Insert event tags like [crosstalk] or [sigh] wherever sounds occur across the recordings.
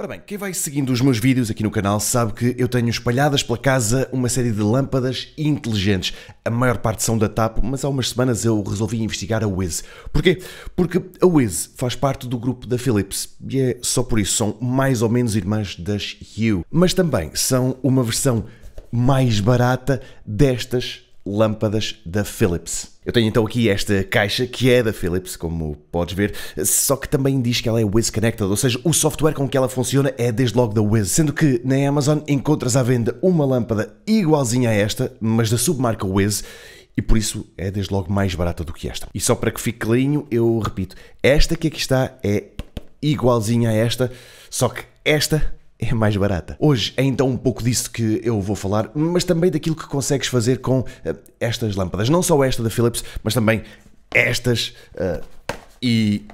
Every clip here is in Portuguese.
Ora bem, quem vai seguindo os meus vídeos aqui no canal sabe que eu tenho espalhadas pela casa uma série de lâmpadas inteligentes. A maior parte são da TAP, mas há umas semanas eu resolvi investigar a Wiz. Porquê? Porque a Wiz faz parte do grupo da Philips e é só por isso, são mais ou menos irmãs das Hue. Mas também são uma versão mais barata destas lâmpadas da Philips. Eu tenho então aqui esta caixa que é da Philips, como podes ver, só que também diz que ela é Wiz Connected, ou seja, o software com que ela funciona é desde logo da Wiz, sendo que na Amazon encontras à venda uma lâmpada igualzinha a esta, mas da submarca Wiz, e por isso é desde logo mais barata do que esta. E só para que fique clarinho, eu repito, esta que aqui está é igualzinha a esta, só que esta é mais barata. Hoje é então um pouco disso que eu vou falar, mas também daquilo que consegues fazer com uh, estas lâmpadas. Não só esta da Philips, mas também estas uh, e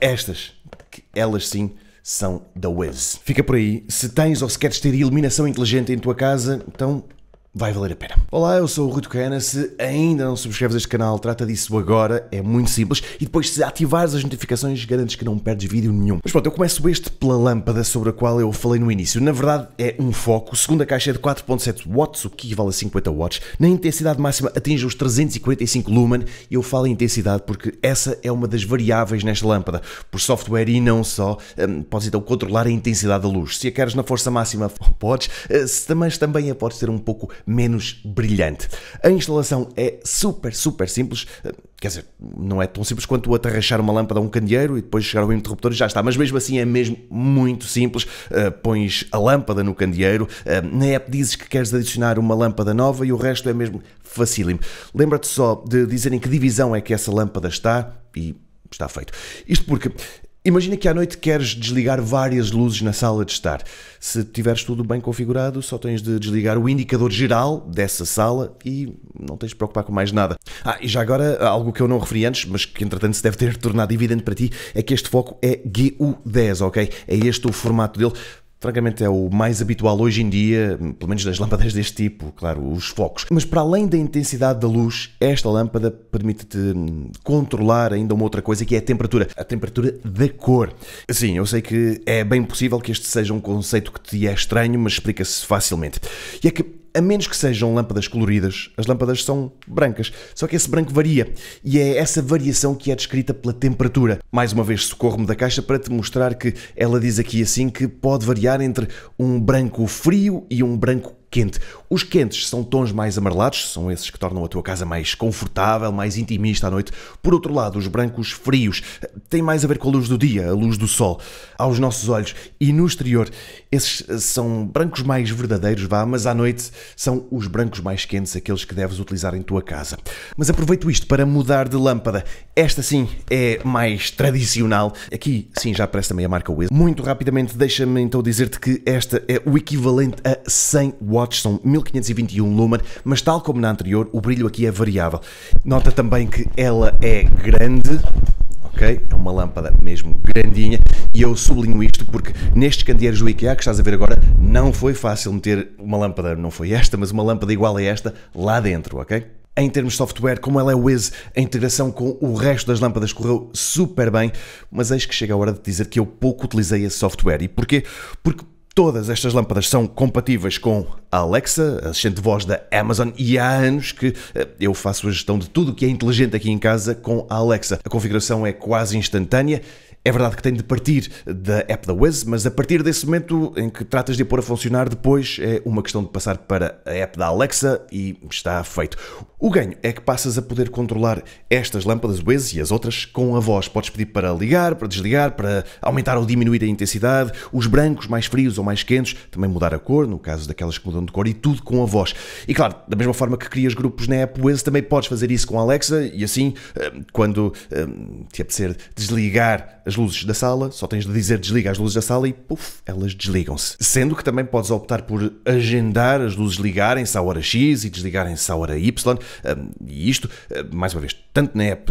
estas, que elas sim são da Wiz. Fica por aí. Se tens ou se queres ter iluminação inteligente em tua casa, então vai valer a pena. Olá, eu sou o Rui Tucana. Se ainda não subscreves este canal, trata disso agora, é muito simples. E depois, se ativares as notificações, garantes que não perdes vídeo nenhum. Mas pronto, eu começo este pela lâmpada sobre a qual eu falei no início. Na verdade, é um foco. Segunda caixa é de 4.7 watts, o que equivale a 50 watts. Na intensidade máxima atinge os 345 lumen. Eu falo em intensidade porque essa é uma das variáveis nesta lâmpada. Por software e não só, hum, podes então controlar a intensidade da luz. Se a queres na força máxima, [laughs] podes. Eh, se também, também a podes ter um pouco menos brilhante. A instalação é super, super simples. Eh, quer dizer, não é tão simples quanto atarrachar uma lâmpada a um candeeiro e depois chegar ao interruptor e já está. Mas mesmo assim é mesmo muito simples. Eh, pões a lâmpada no candeeiro, eh, na app dizes que queres adicionar uma lâmpada nova e o resto é mesmo facílimo. Lembra-te só de dizer em que divisão é que essa lâmpada está e está feito. Isto porque Imagina que à noite queres desligar várias luzes na sala de estar. Se tiveres tudo bem configurado, só tens de desligar o indicador geral dessa sala e não tens de preocupar com mais nada. Ah, e já agora, algo que eu não referi antes, mas que entretanto se deve ter tornado evidente para ti, é que este foco é GU10, ok? É este o formato dele francamente é o mais habitual hoje em dia, pelo menos das [laughs] lâmpadas deste tipo, claro, os focos. Mas para além da intensidade da luz, esta lâmpada permite-te hum, controlar ainda uma outra coisa que é a temperatura, a temperatura da cor. Sim, eu sei que é bem possível que este seja um conceito que te é estranho, mas explica-se facilmente. E é que a menos que sejam lâmpadas coloridas, as lâmpadas são brancas. Só que esse branco varia. E é essa variação que é descrita pela temperatura. Mais uma vez, socorro-me da caixa para te mostrar que ela diz aqui assim que pode variar entre um branco frio e um branco quente. Os quentes são tons mais amarelados, são esses que tornam a tua casa mais confortável, mais intimista à noite. Por outro lado, os brancos frios eh, têm mais a ver com a luz do dia, a luz do sol, aos nossos olhos. E no exterior, esses eh, são brancos mais verdadeiros, vá, mas à noite são os brancos mais quentes, aqueles que deves utilizar em tua casa. Mas aproveito isto para mudar de lâmpada. Esta sim é mais tradicional. Aqui sim já aparece também a marca Wiz. Muito rapidamente, deixa-me então dizer-te que esta é o equivalente a 100 watts Watch são 1521 lumen, mas tal como na anterior, o brilho aqui é variável. Nota também que ela é grande, ok? É uma lâmpada mesmo grandinha e eu sublinho isto porque nestes candeeiros do IKEA que estás a ver agora não foi fácil meter uma lâmpada, não foi esta, mas uma lâmpada igual a esta lá dentro, ok? Em termos de software, como ela é Wiz, a integração com o resto das lâmpadas correu super bem, mas eis que chega a hora de dizer que eu pouco utilizei esse software. E porquê? Porque Todas estas lâmpadas são compatíveis com a Alexa, assistente de voz da Amazon, e há anos que eh, eu faço a gestão de tudo o que é inteligente aqui em casa com a Alexa. A configuração é quase instantânea é verdade que tem de partir da app da Wiz, mas a partir desse momento em que tratas de a pôr a funcionar, depois é uma questão de passar para a app da Alexa e está feito. O ganho é que passas a poder controlar estas lâmpadas Wiz e as outras com a voz. Podes pedir para ligar, para desligar, para aumentar ou diminuir a intensidade, os brancos mais frios ou mais quentes, também mudar a cor, no caso daquelas que mudam de cor, e tudo com a voz. E claro, da mesma forma que crias grupos na app Wiz, também podes fazer isso com a Alexa e assim, eh, quando eh, te apetecer desligar as as luzes da sala, só tens de dizer desliga as luzes da sala e puf, elas desligam-se. Sendo que também podes optar por agendar as luzes ligarem-se à hora X e desligarem-se à hora Y. Hum, e isto, hum, mais uma vez, tanto na app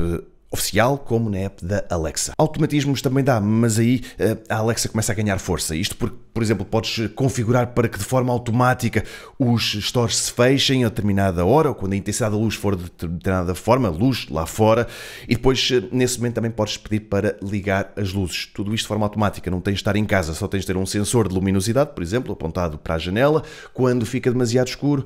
oficial como na app da Alexa. Automatismos também dá, mas aí eh, a Alexa começa a ganhar força. Isto porque, por exemplo, podes configurar para que de forma automática os stores se fechem a determinada hora ou quando a intensidade da luz for de determinada forma, luz lá fora, e depois eh, nesse momento também podes pedir para ligar as luzes. Tudo isto de forma automática, não tens de estar em casa, só tens de ter um sensor de luminosidade, por exemplo, apontado para a janela. Quando fica demasiado escuro,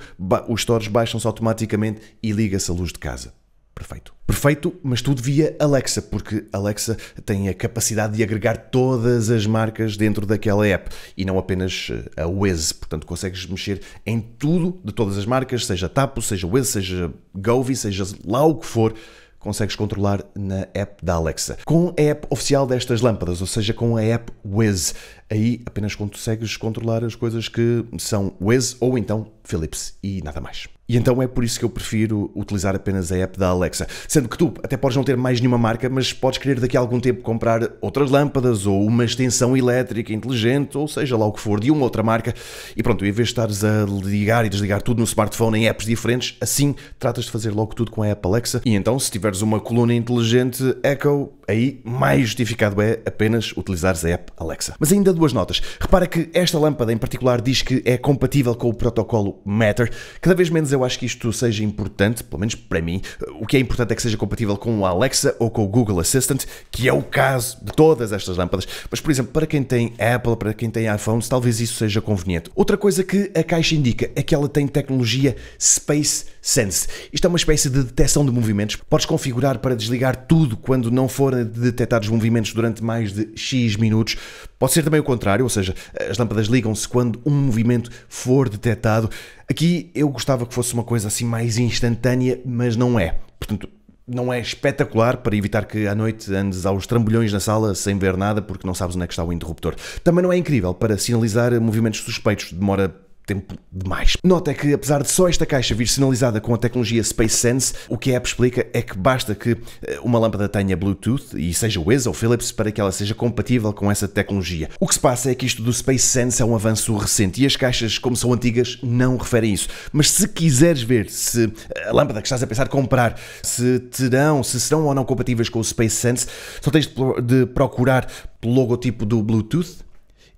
os stores baixam-se automaticamente e liga-se a luz de casa. Perfeito. Perfeito, mas tudo via Alexa, porque Alexa tem a capacidade de agregar todas as marcas dentro daquela app e não apenas eh, a Waze. Portanto, consegues mexer em tudo de todas as marcas, seja Tapo, seja Waze, seja Govi, seja lá o que for consegues controlar na app da Alexa. Com a app oficial destas lâmpadas, ou seja, com a app Wiz, aí apenas consegues controlar as coisas que são Waze ou então Philips e nada mais. E então é por isso que eu prefiro utilizar apenas a app da Alexa. Sendo que tu até podes não ter mais nenhuma marca, mas podes querer daqui a algum tempo comprar outras lâmpadas ou uma extensão elétrica inteligente, ou seja lá o que for, de uma outra marca. E pronto, em vez de estares a ligar e desligar tudo no smartphone em apps diferentes, assim tratas de fazer logo tudo com a app Alexa. E então, se tiveres uma coluna inteligente Echo, Aí, mais justificado é apenas utilizares a app Alexa. Mas ainda duas notas. Repara que esta lâmpada em particular diz que é compatível com o protocolo Matter. Cada vez menos eu acho que isto seja importante, pelo menos para mim. O que é importante é que seja compatível com o Alexa ou com o Google Assistant, que é o caso de todas estas lâmpadas. Mas, por exemplo, para quem tem Apple, para quem tem iPhones, talvez isso seja conveniente. Outra coisa que a caixa indica é que ela tem tecnologia Space Sense. Isto é uma espécie de detecção de movimentos. Podes configurar para desligar tudo quando não forem detectados movimentos durante mais de X minutos. Pode ser também o contrário, ou seja, as lâmpadas ligam-se quando um movimento for detectado. Aqui eu gostava que fosse uma coisa assim mais instantânea, mas não é. Portanto, não é espetacular para evitar que à noite andes aos trambolhões na sala sem ver nada porque não sabes onde é que está o interruptor. Também não é incrível para sinalizar movimentos suspeitos, demora tempo demais. Nota é que, apesar de só esta caixa vir sinalizada com a tecnologia Space Sense, o que a app explica é que basta que eh, uma lâmpada tenha Bluetooth e seja o ESA ou Philips para que ela seja compatível com essa tecnologia. O que se passa é que isto do Space Sense é um avanço recente e as caixas, como são antigas, não referem isso. Mas se quiseres ver se eh, a lâmpada que estás a pensar comprar se terão, se serão ou não compatíveis com o Space Sense, só tens de procurar pelo logotipo do Bluetooth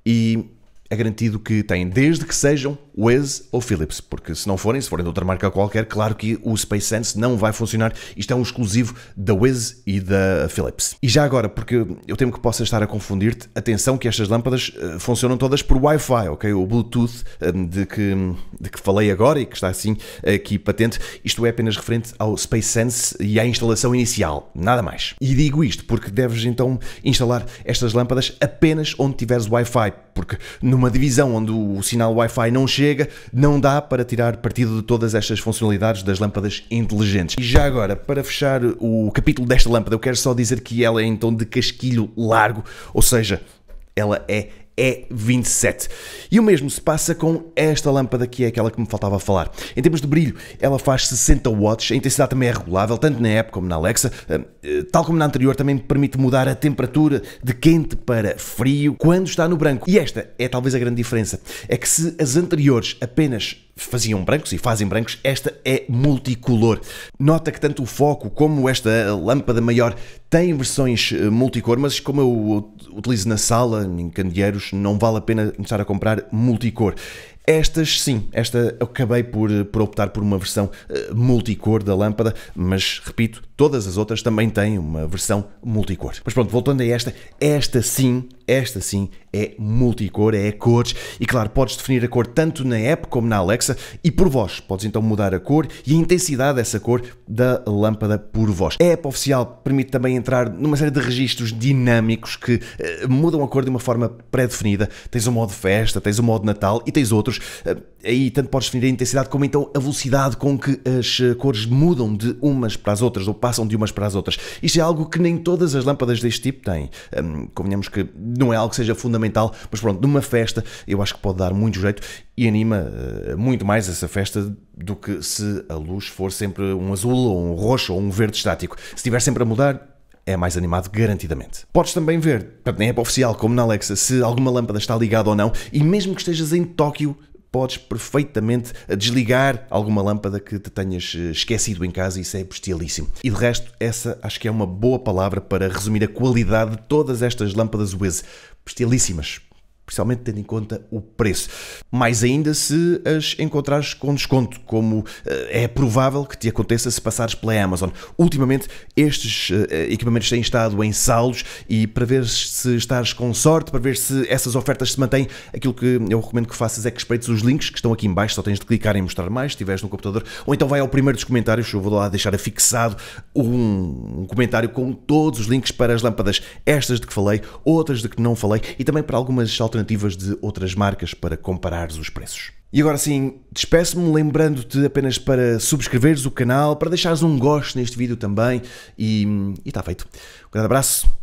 e é garantido que têm, desde que sejam Wiz ou Philips, porque se não forem, se forem de outra marca qualquer, claro que o Space Sense não vai funcionar. Isto é um exclusivo da Wiz e da Philips. E já agora, porque eu temo que possa estar a confundir-te, atenção que estas lâmpadas eh, funcionam todas por Wi-Fi, ok? O Bluetooth eh, de que, de que falei agora e que está assim aqui patente, isto é apenas referente ao Space Sense e à instalação inicial, nada mais. E digo isto porque deves então instalar estas lâmpadas apenas onde tiveres Wi-Fi, porque numa divisão onde o sinal Wi-Fi não chega chega, não dá para tirar partido de todas estas funcionalidades das lâmpadas inteligentes. E já agora, para fechar o capítulo desta lâmpada, eu quero só dizer que ela é então de casquilho largo, ou seja, ela é é 27. E o mesmo se passa com esta lâmpada que é aquela que me faltava falar. Em termos de brilho, ela faz 60 watts, a intensidade também é regulável, tanto na app como na Alexa, hum, eh, tal como na anterior também permite mudar a temperatura de quente para frio quando está no branco. E esta é talvez a grande diferença, é que se as anteriores apenas faziam brancos e fazem brancos, esta é multicolor. Nota que tanto o foco como esta lâmpada maior têm versões eh, multicor, mas como eu utilizo na sala, em candeeiros, não vale a pena começar a comprar multicor. Estas sim, esta acabei por, eh, por optar por uma versão eh, multicor da lâmpada, mas repito, todas as outras também têm uma versão multicor. Mas pronto, voltando a esta, esta sim, esta sim é multicor, é cores, e claro, podes definir a cor tanto na app como na Alexa, e por voz, podes então mudar a cor e a intensidade dessa cor da lâmpada por voz. A app oficial permite também entrar numa série de registros dinâmicos que eh, mudam a cor de uma forma pré-definida. Tens o um modo festa, tens o um modo Natal e tens outros outros. Eh, aí tanto podes definir a intensidade como então a velocidade com que as eh, cores mudam de umas para as outras ou passam de umas para as outras. Isto é algo que nem todas as lâmpadas deste tipo têm. Hum, convenhamos que não é algo que seja fundamental, mas pronto, numa festa eu acho que pode dar muito jeito e anima eh, muito mais essa festa do que se a luz for sempre um azul ou um roxo ou um verde estático. Se estiver sempre a mudar, é mais animado garantidamente. Podes também ver, nem na é app oficial, como na Alexa, se alguma lâmpada está ligada ou não, e mesmo que estejas em Tóquio, podes perfeitamente eh, desligar alguma lâmpada que te tenhas eh, esquecido em casa, isso é bestialíssimo. E de resto, essa acho que é uma boa palavra para resumir a qualidade de todas estas lâmpadas Wiz. Bestialíssimas, Principalmente tendo em conta o preço. Mais ainda se as encontrares com desconto, como eh, é provável que te aconteça se passares pela Amazon. Ultimamente, estes eh, equipamentos têm estado em saldos e para ver se estás com sorte, para ver se essas ofertas se mantêm, aquilo que eu recomendo que faças é que espreites os links que estão aqui embaixo, só tens de clicar em mostrar mais, se estiveres no computador, ou então vai ao primeiro dos comentários, eu vou lá deixar fixado um, comentário com todos os links para as lâmpadas, estas de que falei, outras de que não falei e também para algumas alternativas de outras marcas para comparares os preços. E agora sim, despeço-me lembrando-te apenas para subscreveres o canal, para deixares um gosto neste vídeo também e está feito. Um grande abraço